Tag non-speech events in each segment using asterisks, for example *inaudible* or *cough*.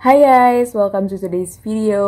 Hai guys, welcome to today's video.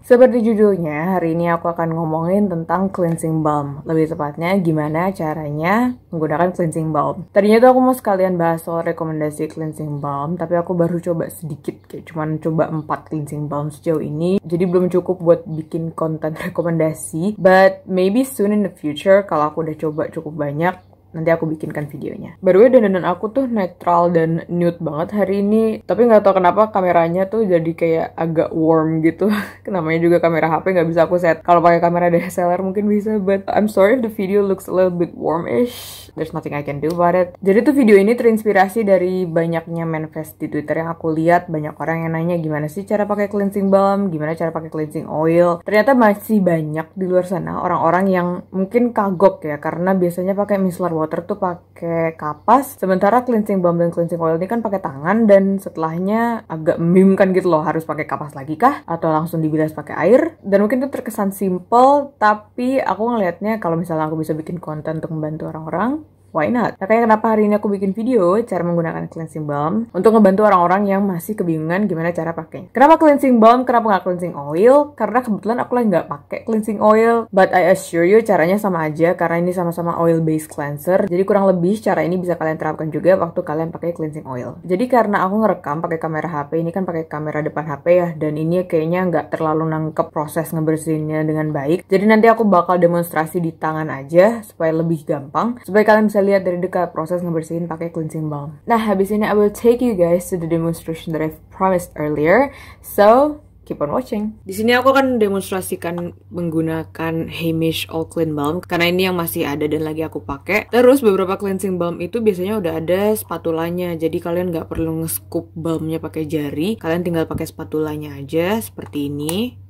Seperti judulnya, hari ini aku akan ngomongin tentang cleansing balm. Lebih tepatnya, gimana caranya menggunakan cleansing balm. Tadinya tuh aku mau sekalian bahas soal rekomendasi cleansing balm, tapi aku baru coba sedikit, kayak cuman coba 4 cleansing balm sejauh ini. Jadi belum cukup buat bikin konten *laughs* rekomendasi, but maybe soon in the future, kalau aku udah coba cukup banyak, nanti aku bikinkan videonya. By the way, dandanan aku tuh netral dan nude banget hari ini. Tapi nggak tahu kenapa kameranya tuh jadi kayak agak warm gitu. *laughs* Namanya juga kamera HP nggak bisa aku set. Kalau pakai kamera DSLR mungkin bisa, but I'm sorry if the video looks a little bit warmish. There's nothing I can do about it. Jadi tuh video ini terinspirasi dari banyaknya manifest di Twitter yang aku lihat. Banyak orang yang nanya gimana sih cara pakai cleansing balm, gimana cara pakai cleansing oil. Ternyata masih banyak di luar sana orang-orang yang mungkin kagok ya karena biasanya pakai micellar water water tuh pakai kapas, sementara cleansing balm dan cleansing oil ini kan pakai tangan dan setelahnya agak kan gitu loh harus pakai kapas lagi kah atau langsung dibilas pakai air dan mungkin itu terkesan simple tapi aku ngelihatnya kalau misalnya aku bisa bikin konten untuk membantu orang-orang why not? Makanya kenapa hari ini aku bikin video cara menggunakan cleansing balm untuk ngebantu orang-orang yang masih kebingungan gimana cara pakai. Kenapa cleansing balm? Kenapa nggak cleansing oil? Karena kebetulan aku lagi nggak pakai cleansing oil, but I assure you caranya sama aja karena ini sama-sama oil based cleanser. Jadi kurang lebih cara ini bisa kalian terapkan juga waktu kalian pakai cleansing oil. Jadi karena aku ngerekam pakai kamera HP ini kan pakai kamera depan HP ya dan ini kayaknya nggak terlalu nangkep proses ngebersihinnya dengan baik. Jadi nanti aku bakal demonstrasi di tangan aja supaya lebih gampang supaya kalian bisa lihat dari dekat proses ngebersihin pakai cleansing balm. Nah, habis ini I will take you guys to the demonstration that I've promised earlier. So, keep on watching. Di sini aku akan demonstrasikan menggunakan Hamish All Clean Balm karena ini yang masih ada dan lagi aku pakai. Terus beberapa cleansing balm itu biasanya udah ada spatulanya, jadi kalian nggak perlu nge-scoop balmnya pakai jari, kalian tinggal pakai spatulanya aja seperti ini.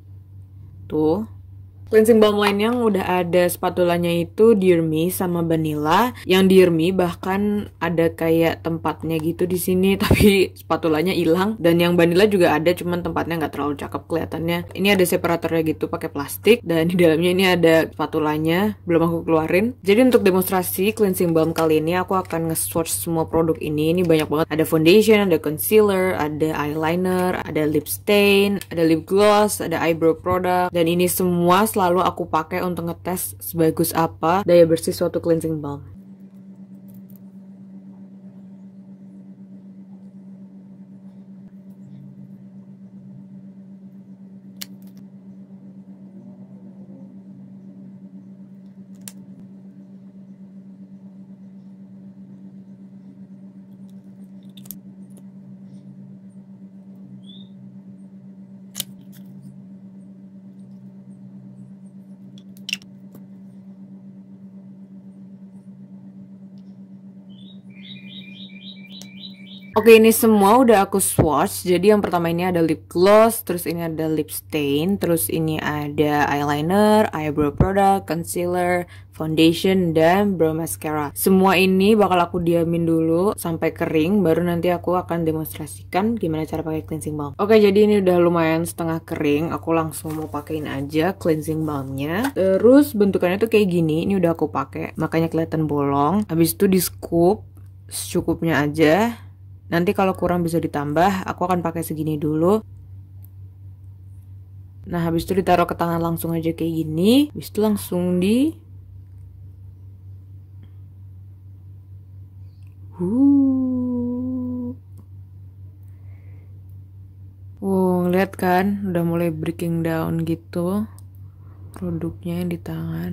Tuh. Cleansing balm lain yang udah ada spatulanya itu Dear Me sama Vanilla. Yang Dear Me bahkan ada kayak tempatnya gitu di sini *laughs* tapi spatulanya hilang dan yang Vanilla juga ada cuman tempatnya nggak terlalu cakep kelihatannya. Ini ada separatornya gitu pakai plastik dan di dalamnya ini ada spatulanya belum aku keluarin. Jadi untuk demonstrasi cleansing balm kali ini aku akan nge-swatch semua produk ini. Ini banyak banget. Ada foundation, ada concealer, ada eyeliner, ada lip stain, ada lip gloss, ada eyebrow product dan ini semua selalu selalu aku pakai untuk ngetes sebagus apa daya bersih suatu cleansing balm. Oke ini semua udah aku swatch Jadi yang pertama ini ada lip gloss Terus ini ada lip stain Terus ini ada eyeliner, eyebrow product, concealer, foundation, dan brow mascara Semua ini bakal aku diamin dulu sampai kering Baru nanti aku akan demonstrasikan gimana cara pakai cleansing balm Oke jadi ini udah lumayan setengah kering Aku langsung mau pakein aja cleansing balmnya Terus bentukannya tuh kayak gini Ini udah aku pakai makanya kelihatan bolong Habis itu di scoop secukupnya aja Nanti kalau kurang bisa ditambah, aku akan pakai segini dulu. Nah, habis itu ditaruh ke tangan langsung aja kayak gini. Habis itu langsung di... Huh. Wow, ngeliat kan? Udah mulai breaking down gitu. Produknya yang di tangan.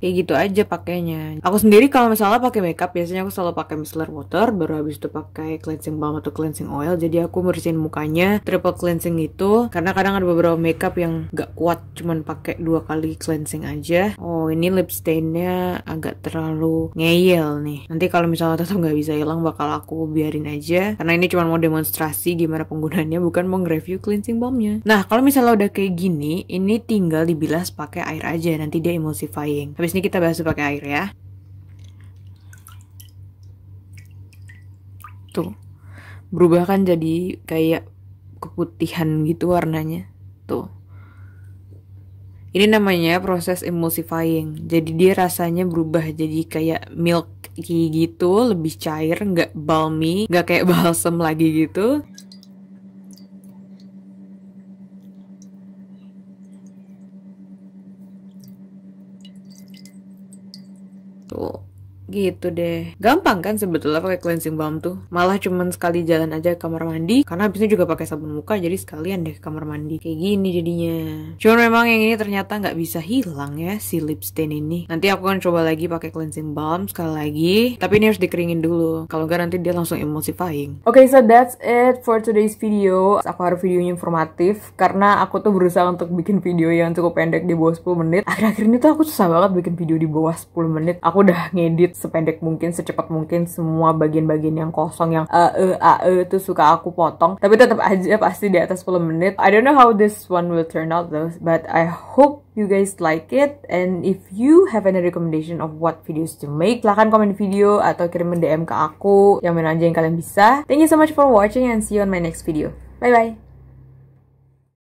kayak gitu aja pakainya aku sendiri kalau misalnya pakai makeup biasanya aku selalu pakai micellar water baru habis itu pakai cleansing balm atau cleansing oil jadi aku bersihin mukanya triple cleansing itu karena kadang ada beberapa makeup yang gak kuat cuman pakai dua kali cleansing aja oh ini lip stainnya agak terlalu ngeyel nih nanti kalau misalnya tetap nggak bisa hilang bakal aku biarin aja karena ini cuma mau demonstrasi gimana penggunaannya bukan mau nge-review cleansing balmnya nah kalau misalnya udah kayak gini ini tinggal dibilas pakai air aja nanti dia emulsifying habis Habis ini kita bahas pakai air ya. Tuh. Berubah kan jadi kayak keputihan gitu warnanya. Tuh. Ini namanya proses emulsifying. Jadi dia rasanya berubah jadi kayak milky gitu, lebih cair, nggak balmy, nggak kayak *laughs* balsam lagi gitu. people Gitu deh. Gampang kan sebetulnya pakai cleansing balm tuh. Malah cuman sekali jalan aja ke kamar mandi karena habisnya juga pakai sabun muka jadi sekalian deh ke kamar mandi. Kayak gini jadinya. Cuman memang yang ini ternyata nggak bisa hilang ya si lip stain ini. Nanti aku akan coba lagi pakai cleansing balm sekali lagi, tapi ini harus dikeringin dulu. Kalau nggak nanti dia langsung emulsifying. Oke, okay, so that's it for today's video. Aku harap videonya informatif karena aku tuh berusaha untuk bikin video yang cukup pendek di bawah 10 menit. Akhir-akhir ini tuh aku susah banget bikin video di bawah 10 menit. Aku udah ngedit sependek mungkin secepat mungkin semua bagian-bagian yang kosong yang eh eh, ah, eh itu suka aku potong tapi tetap aja pasti di atas 10 menit I don't know how this one will turn out though but I hope you guys like it and if you have any recommendation of what videos to make silahkan komen video atau kirim DM ke aku yang mana aja yang kalian bisa thank you so much for watching and see you on my next video bye bye